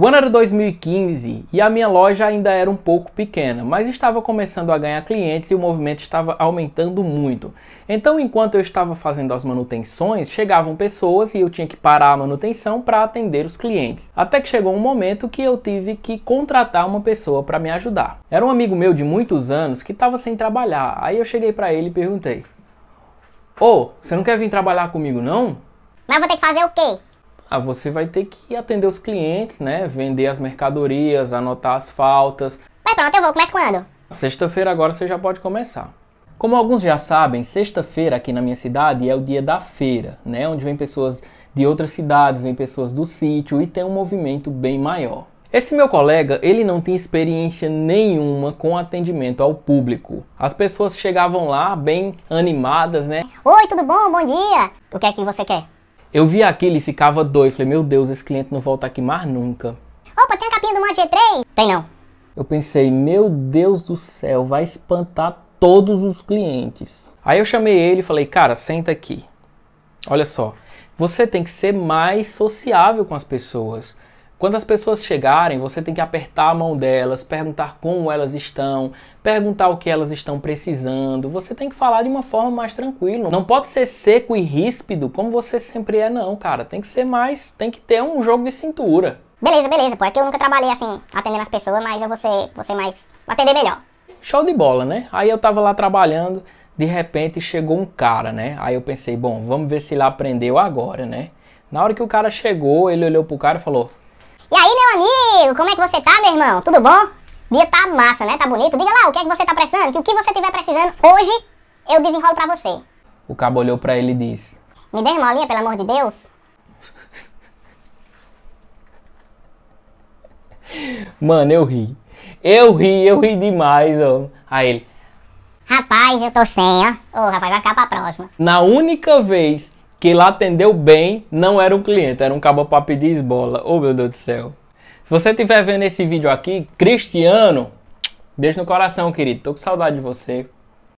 O ano era 2015 e a minha loja ainda era um pouco pequena, mas estava começando a ganhar clientes e o movimento estava aumentando muito. Então, enquanto eu estava fazendo as manutenções, chegavam pessoas e eu tinha que parar a manutenção para atender os clientes. Até que chegou um momento que eu tive que contratar uma pessoa para me ajudar. Era um amigo meu de muitos anos que estava sem trabalhar. Aí eu cheguei para ele e perguntei: "Ô, oh, você não quer vir trabalhar comigo não?" "Mas eu vou ter que fazer o quê?" Ah, você vai ter que atender os clientes, né? Vender as mercadorias, anotar as faltas. Mas pronto, eu vou, começar quando? Sexta-feira agora você já pode começar. Como alguns já sabem, sexta-feira aqui na minha cidade é o dia da feira, né? Onde vem pessoas de outras cidades, vem pessoas do sítio e tem um movimento bem maior. Esse meu colega, ele não tinha experiência nenhuma com atendimento ao público. As pessoas chegavam lá bem animadas, né? Oi, tudo bom? Bom dia! O que é que você quer? Eu vi aquilo e ficava doido. Falei, meu Deus, esse cliente não volta aqui mais nunca. Opa, tem a capinha do Mod G3? Tem não. Eu pensei, meu Deus do céu, vai espantar todos os clientes. Aí eu chamei ele e falei, cara, senta aqui. Olha só, você tem que ser mais sociável com as pessoas. Quando as pessoas chegarem, você tem que apertar a mão delas, perguntar como elas estão, perguntar o que elas estão precisando. Você tem que falar de uma forma mais tranquila. Não pode ser seco e ríspido como você sempre é, não, cara. Tem que ser mais, tem que ter um jogo de cintura. Beleza, beleza, pô. É que eu nunca trabalhei assim, atendendo as pessoas, mas eu vou ser, vou ser mais. Vou atender melhor. Show de bola, né? Aí eu tava lá trabalhando, de repente chegou um cara, né? Aí eu pensei, bom, vamos ver se ele aprendeu agora, né? Na hora que o cara chegou, ele olhou pro cara e falou: e aí, meu amigo, como é que você tá, meu irmão? Tudo bom? Dia tá massa, né? Tá bonito? Diga lá o que é que você tá precisando, que o que você tiver precisando hoje, eu desenrolo pra você. O cabo olhou pra ele e disse: Me dê uma pelo amor de Deus. Mano, eu ri. Eu ri, eu ri demais, ó. Aí ele. Rapaz, eu tô sem, ó. Ô, rapaz, vai ficar pra próxima. Na única vez que lá atendeu bem, não era um cliente, era um cabo para pedir esbola. Oh, meu Deus do céu. Se você estiver vendo esse vídeo aqui, Cristiano, beijo no coração, querido. Tô com saudade de você.